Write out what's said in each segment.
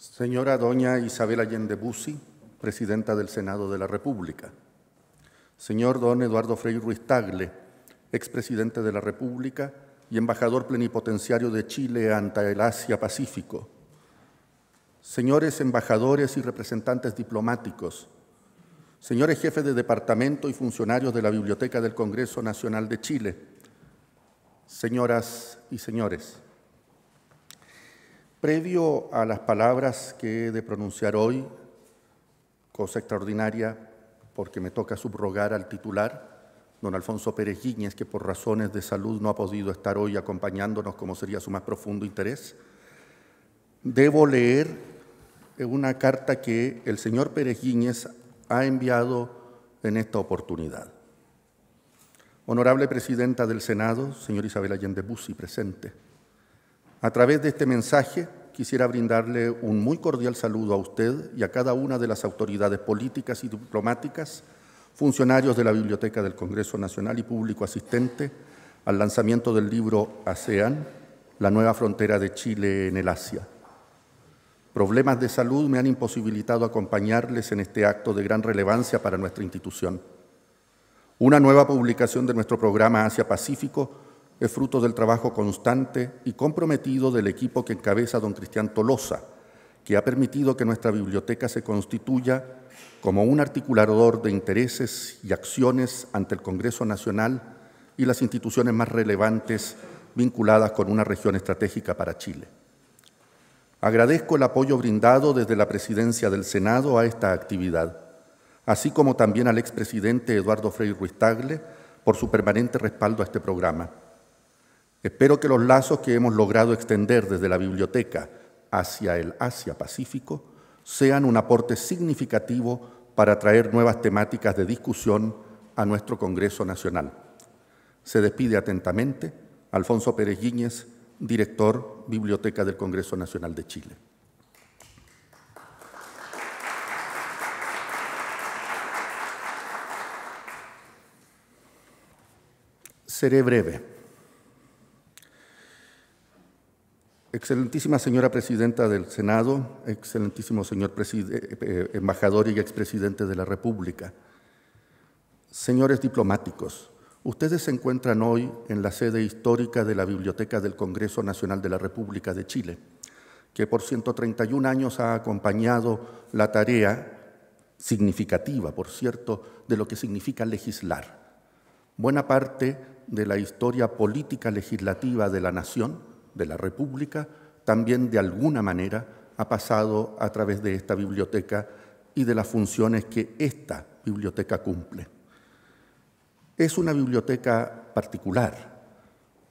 Señora doña Isabel Allende Bussi, presidenta del Senado de la República. Señor don Eduardo Frei Ruiz Tagle, expresidente de la República y embajador plenipotenciario de Chile ante el Asia-Pacífico. Señores embajadores y representantes diplomáticos. Señores jefes de departamento y funcionarios de la Biblioteca del Congreso Nacional de Chile. Señoras y señores. Previo a las palabras que he de pronunciar hoy, cosa extraordinaria porque me toca subrogar al titular, don Alfonso Pérez que por razones de salud no ha podido estar hoy acompañándonos como sería su más profundo interés, debo leer una carta que el señor Pérez ha enviado en esta oportunidad. Honorable Presidenta del Senado, señor Isabel Allende Bussi, presente a través de este mensaje quisiera brindarle un muy cordial saludo a usted y a cada una de las autoridades políticas y diplomáticas, funcionarios de la Biblioteca del Congreso Nacional y público asistente al lanzamiento del libro ASEAN, La nueva frontera de Chile en el Asia. Problemas de salud me han imposibilitado acompañarles en este acto de gran relevancia para nuestra institución. Una nueva publicación de nuestro programa Asia Pacífico es fruto del trabajo constante y comprometido del equipo que encabeza don Cristian Tolosa, que ha permitido que nuestra biblioteca se constituya como un articulador de intereses y acciones ante el Congreso Nacional y las instituciones más relevantes vinculadas con una región estratégica para Chile. Agradezco el apoyo brindado desde la presidencia del Senado a esta actividad, así como también al expresidente Eduardo Frei Ruiz Tagle por su permanente respaldo a este programa. Espero que los lazos que hemos logrado extender desde la biblioteca hacia el Asia-Pacífico sean un aporte significativo para traer nuevas temáticas de discusión a nuestro Congreso Nacional. Se despide atentamente Alfonso Pérez Guíñez, director Biblioteca del Congreso Nacional de Chile. Seré breve. Excelentísima señora presidenta del Senado, excelentísimo señor eh, embajador y expresidente de la República, señores diplomáticos, ustedes se encuentran hoy en la sede histórica de la Biblioteca del Congreso Nacional de la República de Chile, que por 131 años ha acompañado la tarea significativa, por cierto, de lo que significa legislar. Buena parte de la historia política legislativa de la nación de la República también de alguna manera ha pasado a través de esta biblioteca y de las funciones que esta biblioteca cumple. Es una biblioteca particular,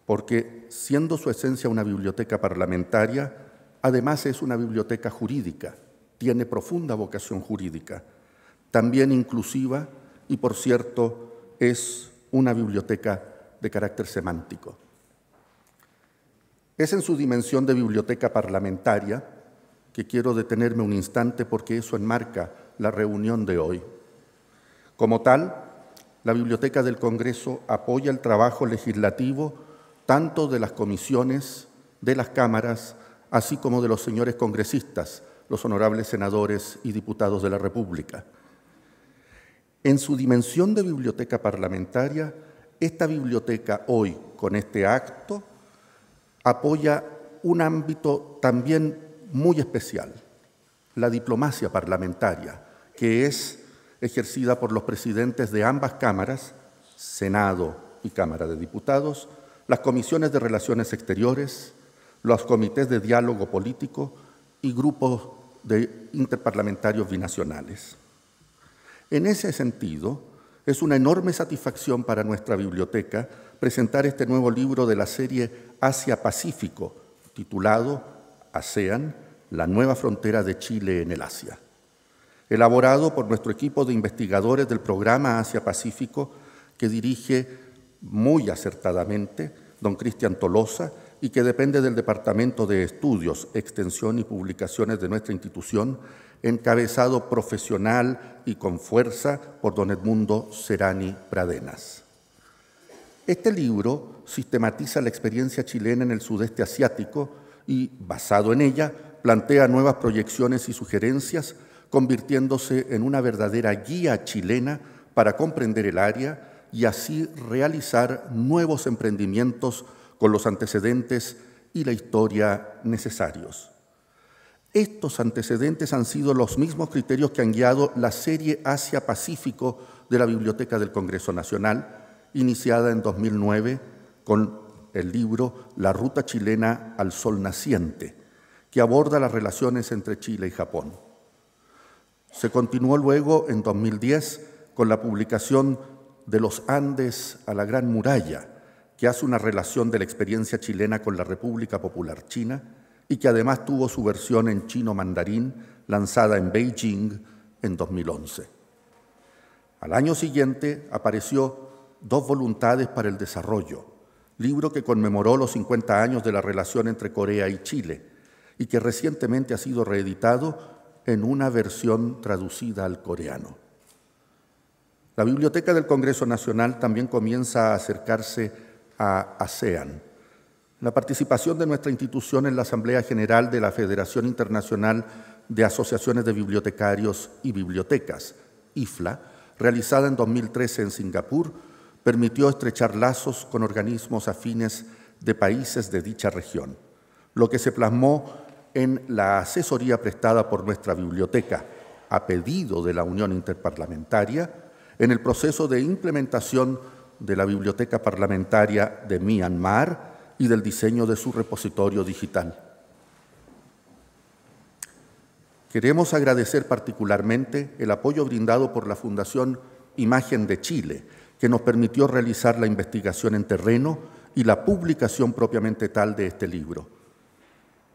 porque siendo su esencia una biblioteca parlamentaria, además es una biblioteca jurídica, tiene profunda vocación jurídica, también inclusiva y, por cierto, es una biblioteca de carácter semántico. Es en su dimensión de biblioteca parlamentaria que quiero detenerme un instante porque eso enmarca la reunión de hoy. Como tal, la Biblioteca del Congreso apoya el trabajo legislativo tanto de las comisiones, de las cámaras, así como de los señores congresistas, los honorables senadores y diputados de la República. En su dimensión de biblioteca parlamentaria, esta biblioteca hoy, con este acto, apoya un ámbito también muy especial, la diplomacia parlamentaria, que es ejercida por los presidentes de ambas cámaras, Senado y Cámara de Diputados, las comisiones de Relaciones Exteriores, los comités de diálogo político y grupos de interparlamentarios binacionales. En ese sentido, es una enorme satisfacción para nuestra biblioteca presentar este nuevo libro de la serie Asia-Pacífico, titulado ASEAN, la nueva frontera de Chile en el Asia. Elaborado por nuestro equipo de investigadores del programa Asia-Pacífico, que dirige muy acertadamente don Cristian Tolosa y que depende del Departamento de Estudios, Extensión y Publicaciones de nuestra institución, encabezado profesional y con fuerza por don Edmundo Serani Pradenas. Este libro sistematiza la experiencia chilena en el sudeste asiático y, basado en ella, plantea nuevas proyecciones y sugerencias, convirtiéndose en una verdadera guía chilena para comprender el área y así realizar nuevos emprendimientos con los antecedentes y la historia necesarios. Estos antecedentes han sido los mismos criterios que han guiado la serie Asia-Pacífico de la Biblioteca del Congreso Nacional, iniciada en 2009 con el libro La Ruta Chilena al Sol Naciente, que aborda las relaciones entre Chile y Japón. Se continuó luego en 2010 con la publicación de Los Andes a la Gran Muralla, que hace una relación de la experiencia chilena con la República Popular China, y que además tuvo su versión en chino mandarín lanzada en Beijing en 2011. Al año siguiente apareció Dos voluntades para el desarrollo, libro que conmemoró los 50 años de la relación entre Corea y Chile y que recientemente ha sido reeditado en una versión traducida al coreano. La Biblioteca del Congreso Nacional también comienza a acercarse a ASEAN la participación de nuestra institución en la Asamblea General de la Federación Internacional de Asociaciones de Bibliotecarios y Bibliotecas, IFLA, realizada en 2013 en Singapur, permitió estrechar lazos con organismos afines de países de dicha región, lo que se plasmó en la asesoría prestada por nuestra biblioteca, a pedido de la Unión Interparlamentaria, en el proceso de implementación de la Biblioteca Parlamentaria de Myanmar y del diseño de su repositorio digital. Queremos agradecer particularmente el apoyo brindado por la Fundación Imagen de Chile, que nos permitió realizar la investigación en terreno y la publicación propiamente tal de este libro.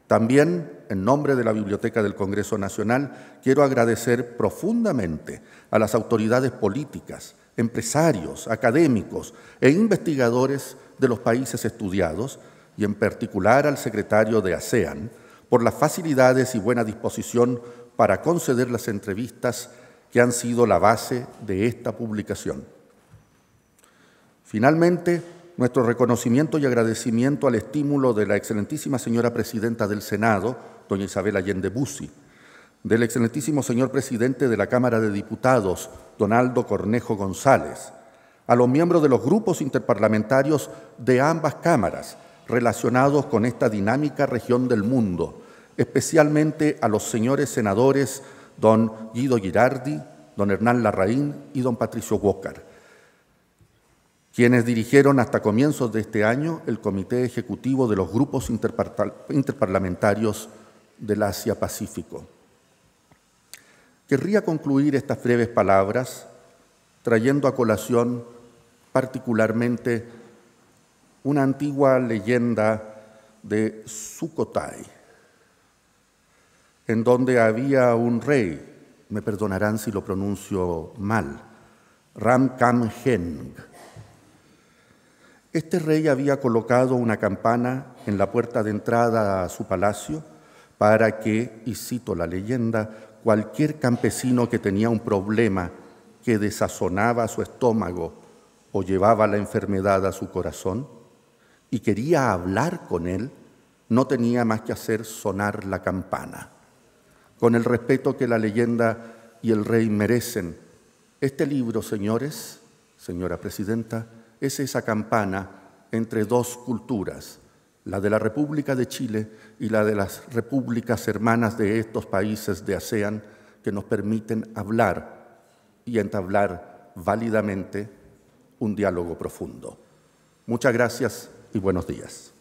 También, en nombre de la Biblioteca del Congreso Nacional, quiero agradecer profundamente a las autoridades políticas, empresarios, académicos e investigadores de los países estudiados y en particular al secretario de ASEAN por las facilidades y buena disposición para conceder las entrevistas que han sido la base de esta publicación. Finalmente, nuestro reconocimiento y agradecimiento al estímulo de la excelentísima señora presidenta del Senado, doña Isabel Allende Bussi, del excelentísimo señor presidente de la Cámara de Diputados, Donaldo Cornejo González, a los miembros de los grupos interparlamentarios de ambas cámaras relacionados con esta dinámica región del mundo, especialmente a los señores senadores don Guido Girardi, don Hernán Larraín y don Patricio Walker, quienes dirigieron hasta comienzos de este año el Comité Ejecutivo de los Grupos Interparlamentarios del Asia-Pacífico. Querría concluir estas breves palabras trayendo a colación particularmente una antigua leyenda de Sukhothai en donde había un rey, me perdonarán si lo pronuncio mal, Heng. Este rey había colocado una campana en la puerta de entrada a su palacio para que, y cito la leyenda, cualquier campesino que tenía un problema que desazonaba su estómago o llevaba la enfermedad a su corazón y quería hablar con él, no tenía más que hacer sonar la campana. Con el respeto que la leyenda y el rey merecen, este libro, señores, señora presidenta, es esa campana entre dos culturas, la de la República de Chile y la de las repúblicas hermanas de estos países de ASEAN que nos permiten hablar y entablar válidamente un diálogo profundo. Muchas gracias y buenos días.